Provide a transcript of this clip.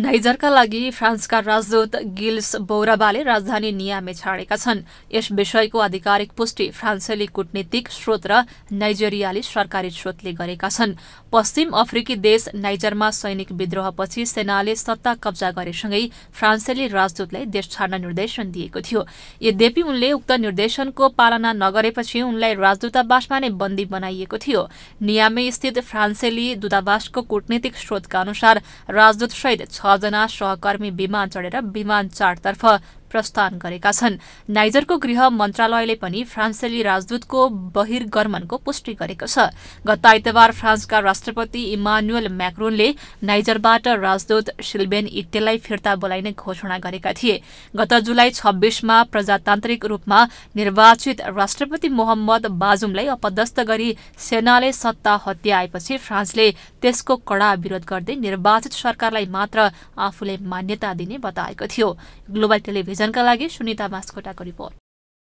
नाइजरका लागि फ्रान्सका राजदूत गिल्स बौराबाले राजधानी नियामे छाडेका छन् यस विषयको आधिकारिक पुष्टि फ्रान्सेली कूटनीतिक स्रोत र नाइजेरियाली सरकारी स्रोतले गरेका छन् पश्चिम अफ्रिकी देश नाइजरमा सैनिक विद्रोहपछि सेनाले सत्ता कब्जा गरेसँगै फ्रान्सेली राजदूतलाई देश छाड्न निर्देशन दिएको थियो यद्यपि उनले उक्त निर्देशनको पालना नगरेपछि उनलाई राजदूतावासमा नै बन्दी बनाइएको थियो नियामे स्थित फ्रान्सेली दूतावासको कूटनीतिक स्रोतका अनुसार राजदूतसहित छ छजना सहकर्मी विमान चढेर विमान चाडतर्फ प्रस्थान गरेका छन् नाइजरको गृह मन्त्रालयले पनि फ्रान्सेली राजदूतको बहिर्गमनको पुष्टि गरेको छ गत आइतबार फ्रान्सका राष्ट्रपति इमान्युएल म्याक्रोनले नाइजरबाट राजदूत सिल्बेन इट्टेलाई फिर्ता बोलाइने घोषणा गरेका थिए गत जुलाई छब्बीसमा प्रजातान्त्रिक रूपमा निर्वाचित राष्ट्रपति मोहम्मद बाजुमलाई अपदस्थ गरी सेनाले सत्ता हत्याएपछि फ्रान्सले त्यसको कडा विरोध गर्दै निर्वाचित सरकारलाई मात्र आफूले मान्यता दिने बताएको थियो ग्लोबल टेलिभिजन भिजनका लागि सुनिता बास्कोटाको रिपोर्ट